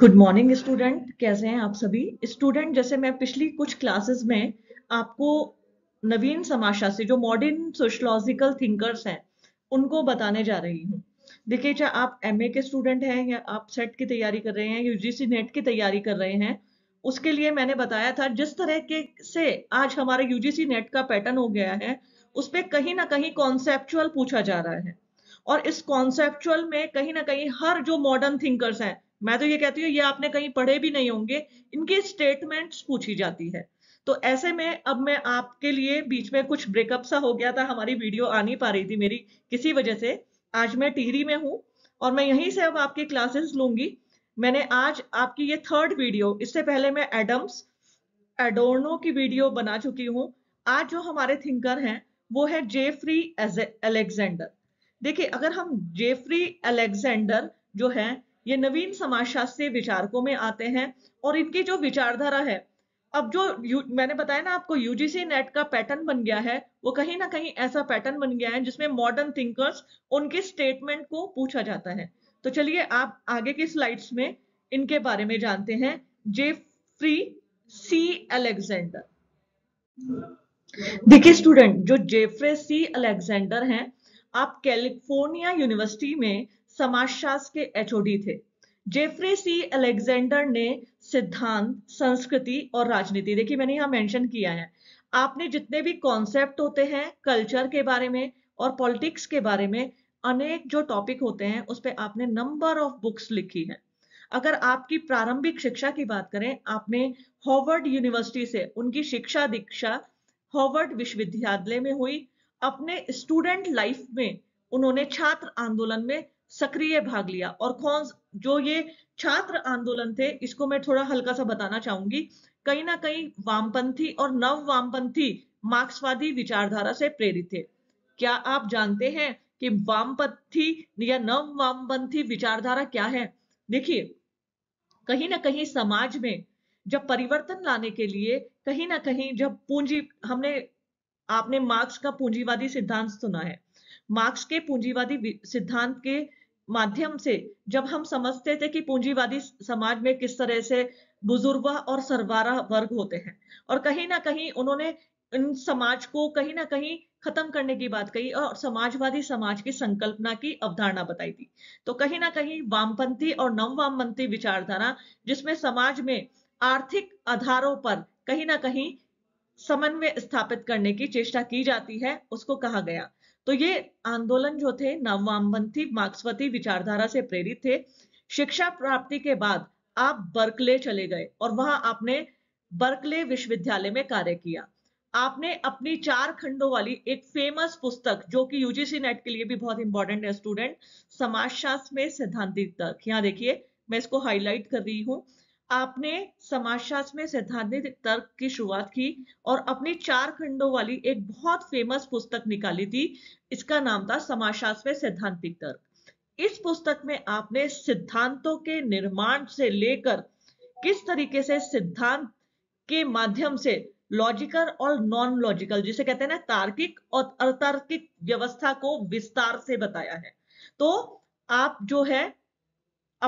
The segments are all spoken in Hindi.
गुड मॉर्निंग स्टूडेंट कैसे हैं आप सभी स्टूडेंट जैसे मैं पिछली कुछ क्लासेस में आपको नवीन समाशा से जो मॉडर्न सोशलॉजिकल थिंकर्स हैं उनको बताने जा रही हूँ देखिए चाहे आप एमए के स्टूडेंट हैं या आप सेट की तैयारी कर रहे हैं यूजीसी नेट की तैयारी कर रहे हैं उसके लिए मैंने बताया था जिस तरह के से आज हमारे यूजीसी नेट का पैटर्न हो गया है उस पर कहीं ना कहीं कॉन्सेप्चुअल पूछा जा रहा है और इस कॉन्सेप्चुअल में कहीं ना कहीं हर जो मॉडर्न थिंकर्स हैं मैं तो ये कहती हूँ ये आपने कहीं पढ़े भी नहीं होंगे इनके स्टेटमेंट्स पूछी जाती है तो ऐसे में अब मैं आपके लिए बीच में कुछ ब्रेकअप सा हो गया था हमारी वीडियो आ नहीं पा रही थी मेरी किसी वजह से आज मैं टिहरी में हूँ और मैं यहीं से अब आपकी क्लासेस लूंगी मैंने आज आपकी ये थर्ड वीडियो इससे पहले मैं एडम्स एडोर्नो की वीडियो बना चुकी हूँ आज जो हमारे थिंकर हैं वो है जेफरी अलेक्जेंडर देखिए अगर हम जेफ्री अलेक्जेंडर जो है ये नवीन समाजशास्त्रीय विचारकों में आते हैं और इनकी जो विचारधारा है अब जो मैंने बताया ना आपको यूजीसी नेट का पैटर्न बन गया है वो कहीं ना कहीं ऐसा पैटर्न बन गया है जिसमें मॉडर्न थिंकर्स उनके स्टेटमेंट को पूछा जाता है तो चलिए आप आगे की स्लाइड्स में इनके बारे में जानते हैं जे फ्री सी अलेक्जेंडर देखिए स्टूडेंट जो जेफ्रे सी अलेक्जेंडर हैं आप कैलिफोर्निया यूनिवर्सिटी में समाजशास्त्र के एचओडी थे जेफरी सी अलेक्जेंडर ने सिद्धांत संस्कृति और राजनीति देखिए मैंने यहाँ मेंशन किया है आपने जितने भी कॉन्सेप्ट होते हैं कल्चर के बारे में और पॉलिटिक्स के बारे में अनेक जो टॉपिक होते हैं उस पर आपने नंबर ऑफ बुक्स लिखी है अगर आपकी प्रारंभिक शिक्षा की बात करें आपने हॉवर्ड यूनिवर्सिटी से उनकी शिक्षा दीक्षा हॉवर्ड विश्वविद्यालय में हुई अपने स्टूडेंट लाइफ में उन्होंने छात्र आंदोलन में सक्रिय भाग लिया और कौन जो ये छात्र आंदोलन थे इसको मैं थोड़ा हल्का सा बताना चाहूंगी कहीं ना कहीं वामपंथी और नव वामपंथी मार्क्सवादी विचारधारा से प्रेरित थे क्या आप जानते हैं कि वामपंथी या नव वामपंथी विचारधारा क्या है देखिए कहीं ना कहीं समाज में जब परिवर्तन लाने के लिए कहीं ना कहीं जब पूंजी हमने आपने मार्क्स का पूंजीवादी सिद्धांत सुना है मार्क्स के पूंजीवादी सिद्धांत के माध्यम से जब हम समझते थे कि पूंजीवादी समाज में किस तरह से बुजुर्ग और सरवारा वर्ग होते हैं और कहीं ना कहीं उन्होंने इन समाज को कहीं ना कहीं खत्म करने की बात कही और समाजवादी समाज की संकल्पना की अवधारणा बताई थी तो कहीं ना कहीं वामपंथी और नव वामपंथी विचारधारा जिसमें समाज में आर्थिक आधारों पर कहीं ना कहीं समन्वय स्थापित करने की चेष्टा की जाती है उसको कहा गया तो ये आंदोलन जो थे नववामपंथी मार्क्सवादी विचारधारा से प्रेरित थे शिक्षा प्राप्ति के बाद आप बर्कले चले गए और वहां आपने बर्कले विश्वविद्यालय में कार्य किया आपने अपनी चार खंडों वाली एक फेमस पुस्तक जो कि यूजीसी नेट के लिए भी बहुत इंपॉर्टेंट है स्टूडेंट समाजशास्त्र में सिद्धांतिक तर्क यहाँ देखिए मैं इसको हाईलाइट कर रही हूँ आपने समाजशास्त्र में सैद्धांतिक तर्क की शुरुआत की और अपनी चार खंडों वाली एक बहुत फेमस पुस्तक निकाली थी इसका नाम था समाजशास्त्र में सैद्धांतिक तर्क इस पुस्तक में आपने सिद्धांतों के निर्माण से लेकर किस तरीके से सिद्धांत के माध्यम से लॉजिकल और नॉन लॉजिकल जिसे कहते हैं ना तार्किक और अतार्किक व्यवस्था को विस्तार से बताया है तो आप जो है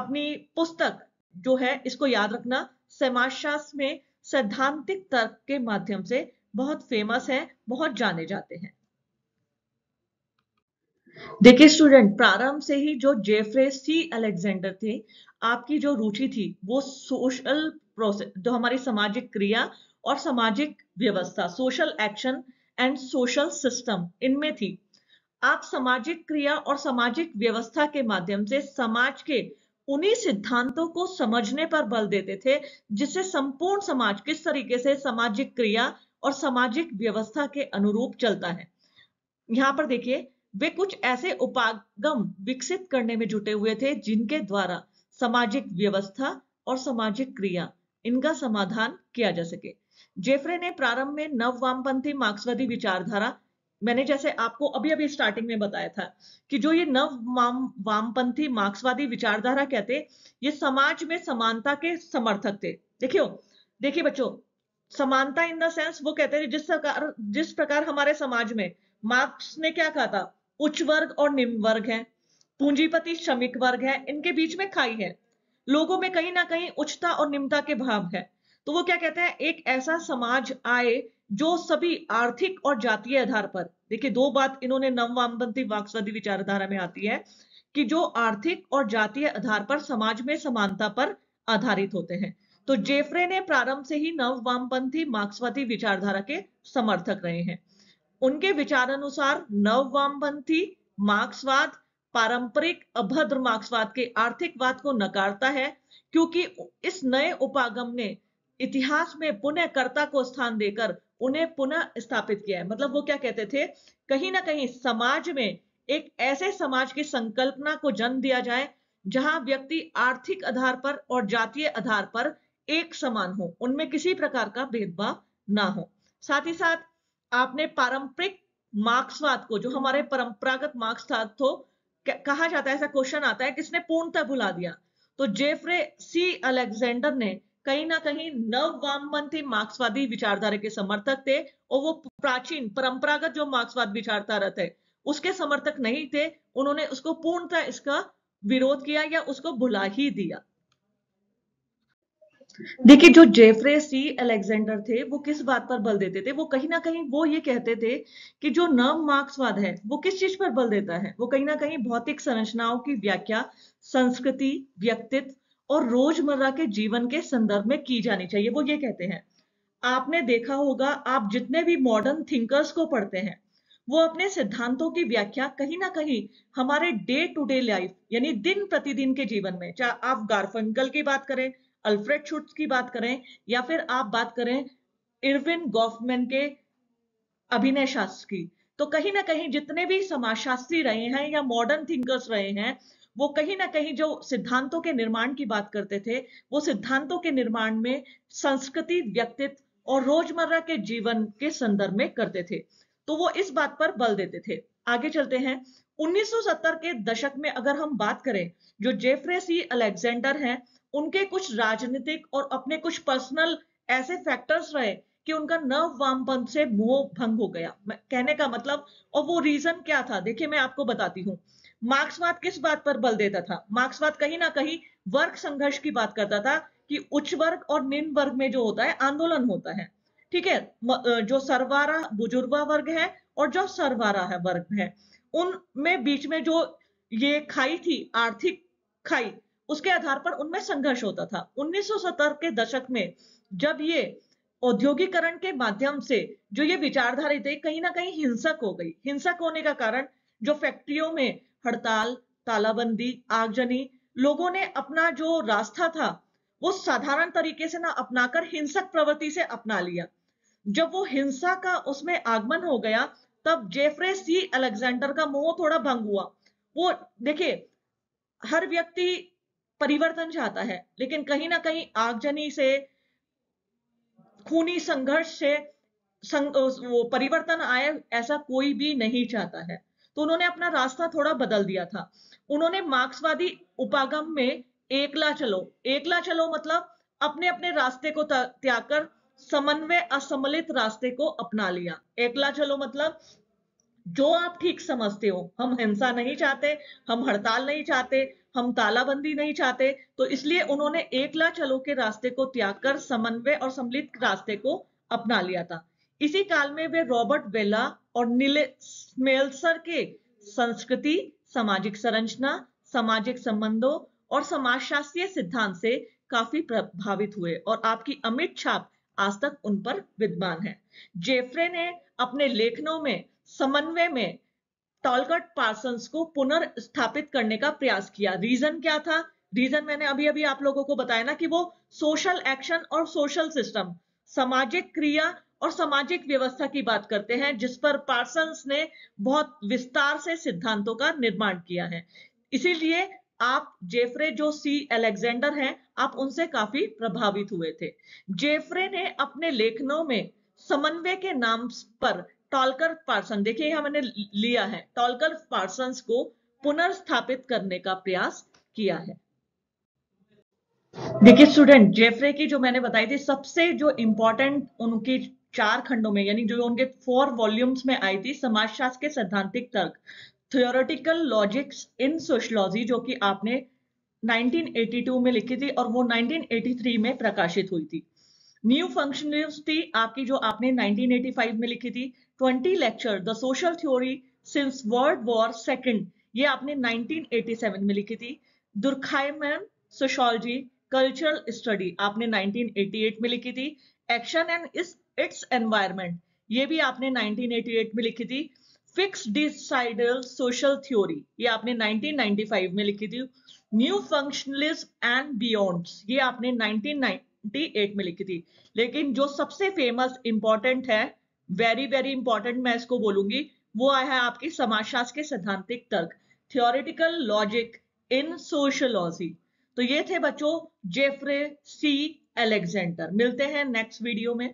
अपनी पुस्तक जो है इसको याद रखना समाजशास्त्र में सैद्धांतिक तर्क के माध्यम से बहुत फेमस है बहुत जाने जाते हैं देखिए स्टूडेंट प्रारंभ से ही जो जेफरे सी अलेक्जेंडर थे आपकी जो रुचि थी वो सोशल प्रोसेस जो हमारी सामाजिक क्रिया और सामाजिक व्यवस्था social action and social system इनमें थी आप सामाजिक क्रिया और सामाजिक व्यवस्था के माध्यम से समाज के उन्हीं सिद्धांतों को समझने पर बल देते थे जिससे संपूर्ण समाज किस तरीके से सामाजिक क्रिया और सामाजिक व्यवस्था के अनुरूप चलता है यहाँ पर देखिए वे कुछ ऐसे उपागम विकसित करने में जुटे हुए थे जिनके द्वारा सामाजिक व्यवस्था और सामाजिक क्रिया इनका समाधान किया जा सके जेफरे ने प्रारंभ में नव वामपंथी मार्क्सवादी विचारधारा मैंने जैसे आपको अभी अभी स्टार्टिंग में बताया था कि जो ये नव वाम, वामपंथी मार्क्सवादी विचारधारा कहते ये समाज में समानता के समर्थक थे देखियो देखिए बच्चों समानता इन द सेंस वो कहते थे जिस प्रकार जिस प्रकार हमारे समाज में मार्क्स ने क्या कहा था उच्च वर्ग और निम्न वर्ग है पूंजीपति श्रमिक वर्ग है इनके बीच में खाई है लोगों में कहीं ना कहीं उच्चता और निम्नता के भाव है तो वो क्या कहते हैं एक ऐसा समाज आए जो सभी आर्थिक और जातीय आधार पर देखिए दो बात इन्होंने वामपंथी वाक्सवादी विचारधारा में आती है कि जो आर्थिक और जातीय आधार पर समाज में समानता पर आधारित होते हैं तो जेफरे ने प्रारंभ से ही नव वामपंथी मार्क्सवादी विचारधारा के समर्थक रहे हैं उनके विचार अनुसार नव वामपंथी मार्क्सवाद पारंपरिक अभद्र मार्क्सवाद के आर्थिकवाद को नकारता है क्योंकि इस नए उपागम ने इतिहास में पुनः कर्ता को स्थान देकर उन्हें पुनः स्थापित किया है मतलब वो क्या कहते थे कहीं ना कहीं समाज में एक ऐसे समाज की संकल्पना को जन्म दिया जाए जहां व्यक्ति आर्थिक आधार पर और जातीय आधार पर एक समान हो उनमें किसी प्रकार का भेदभाव ना हो साथ ही साथ आपने पारंपरिक मार्क्सवाद को जो हमारे परंपरागत मार्क्सवाद को कहा जाता है ऐसा क्वेश्चन आता है किसने पूर्णतः भुला दिया तो जेफरे सी अलेक्जेंडर ने कहीं ना कहीं नव वामपंथी मार्क्सवादी विचारधारा के समर्थक थे और वो प्राचीन परंपरागत जो मार्क्सवाद विचारधारा थे उसके समर्थक नहीं थे उन्होंने उसको पूर्णतः इसका विरोध किया या उसको भुला ही दिया देखिए जो जेफरे सी अलेक्जेंडर थे वो किस बात पर बल देते थे वो कहीं ना कहीं वो ये कहते थे कि जो नव मार्क्सवाद है वो किस चीज पर बल देता है वो कहीं ना कहीं भौतिक संरचनाओं की व्याख्या संस्कृति व्यक्तित्व और रोजमर्रा के जीवन के संदर्भ में की जानी चाहिए वो ये कहते हैं आपने देखा होगा आप जितने भी मॉडर्न थिंकर्स को पढ़ते हैं वो अपने सिद्धांतों की व्याख्या कहीं ना कहीं हमारे डे टू डे लाइफ यानी दिन प्रतिदिन के जीवन में चाहे आप गार्फंकल की बात करें अल्फ्रेड शुट्स की बात करें या फिर आप बात करें इरविन गॉफमैन के अभिनय शास्त्र की तो कहीं ना कहीं जितने भी समाजशास्त्री रहे हैं या मॉडर्न थिंकर्स रहे हैं वो कहीं ना कहीं जो सिद्धांतों के निर्माण की बात करते थे वो सिद्धांतों के निर्माण में संस्कृति व्यक्तित्व और रोजमर्रा के जीवन के संदर्भ में करते थे तो वो इस बात पर बल देते थे आगे चलते हैं 1970 के दशक में अगर हम बात करें जो जेफरे सी अलेक्जेंडर हैं उनके कुछ राजनीतिक और अपने कुछ पर्सनल ऐसे फैक्टर्स रहे कि उनका नव वामपंथ से मोह भंग हो गया कहने का मतलब और वो रीजन क्या था देखिए मैं आपको बताती हूँ मार्क्सवाद किस बात पर बल देता था मार्क्सवाद कहीं ना कहीं वर्ग संघर्ष की बात करता था कि उच्च वर्ग और निम्न वर्ग में जो होता है आंदोलन होता है ठीक है जो सरवारा बुजुर्गा वर्ग है और जो सरवारा है वर्ग है उनमें बीच में जो ये खाई थी आर्थिक खाई उसके आधार पर उनमें संघर्ष होता था 1970 के दशक में जब ये औद्योगिकरण के माध्यम से जो ये विचारधारा थी कहीं ना कहीं हिंसक हो गई हिंसक होने का कारण जो फैक्ट्रियों में हड़ताल तालाबंदी आगजनी लोगों ने अपना जो रास्ता था वो साधारण तरीके से ना अपनाकर हिंसक प्रवृत्ति से अपना लिया जब वो हिंसा का उसमें आगमन हो गया तब जेफरे सी अलेक्जेंडर का मोह थोड़ा भंग हुआ वो देखिए हर व्यक्ति परिवर्तन चाहता है लेकिन कहीं ना कहीं आगजनी से खूनी संघर्ष से संग, वो परिवर्तन आए ऐसा कोई भी नहीं चाहता है तो उन्होंने अपना रास्ता थोड़ा बदल दिया था उन्होंने मार्क्सवादी उपागम में एकला चलो एकला चलो मतलब अपने अपने रास्ते को त्याग कर समन्वय असमलित रास्ते को अपना लिया एकला चलो मतलब जो आप ठीक समझते हो हम हिंसा नहीं चाहते हम हड़ताल नहीं चाहते हम तालाबंदी नहीं चाहते तो इसलिए उन्होंने एकला चलो के रास्ते को त्याग कर समन्वय और सम्मिलित रास्ते को अपना लिया था इसी काल में वे रॉबर्ट वेला और स्मेलसर के संस्कृति सामाजिक संरचना सामाजिक संबंधों और समाजशास्त्रीय सिद्धांत से काफी प्रभावित हुए और आपकी अमित छाप आज तक उन पर विद्वान है जेफरे ने अपने लेखनों में समन्वय में टॉलकट पार्संस को पुनर्स्थापित करने का प्रयास किया रीजन क्या था रीजन मैंने अभी अभी आप लोगों को बताया ना कि वो सोशल एक्शन और सोशल सिस्टम सामाजिक क्रिया और सामाजिक व्यवस्था की बात करते हैं जिस पर पार्सन ने बहुत विस्तार से सिद्धांतों का निर्माण किया है इसीलिए आप जेफरे जो सी एलेक्जेंडर हैं आप उनसे काफी प्रभावित हुए थे जेफरे ने अपने लेखनों में समन्वय के नाम पर टॉलकर पार्सन देखिए यह मैंने लिया है टॉलकर पार्सन को पुनर्स्थापित करने का प्रयास किया है देखिए स्टूडेंट जेफरे की जो मैंने बताई थी सबसे जो इंपॉर्टेंट उनकी चार खंडों में यानी जो उनके फोर वॉल्यूम्स में आई थी समाजशास्त्र के सैद्धांतिक तर्क थियोरटिकल लॉजिक्स इन सोशलॉजी जो कि आपने 1982 में लिखी थी और वो 1983 में प्रकाशित हुई थी न्यू फंक्शनलिटी आपकी जो आपने 1985 में लिखी थी 20 lecture the social theory since world war second ये आपने 1987 में लिखी थी दुर्खाइमन सोशोलॉजी कल्चरल स्टडी आपने 1988 में लिखी थी एक्शन एंड इस इट्स एनवायरमेंट ये भी आपने 1988 में लिखी थी फिक्स डिसाइडल सोशल थ्योरी ये आपने 1995 में लिखी थी न्यू फंक्शनलिज्म एंड बियॉन्ड ये आपने 1998 में लिखी थी लेकिन जो सबसे फेमस इंपॉर्टेंट है वेरी वेरी इंपॉर्टेंट मैं इसको बोलूंगी वो आया है आपकी समाजशास्त्र के सिद्धांतिक तर्क थियोरिटिकल लॉजिक इन सोशलॉजी तो ये थे बच्चों जेफरे सी एलेक्जेंडर मिलते हैं नेक्स्ट वीडियो में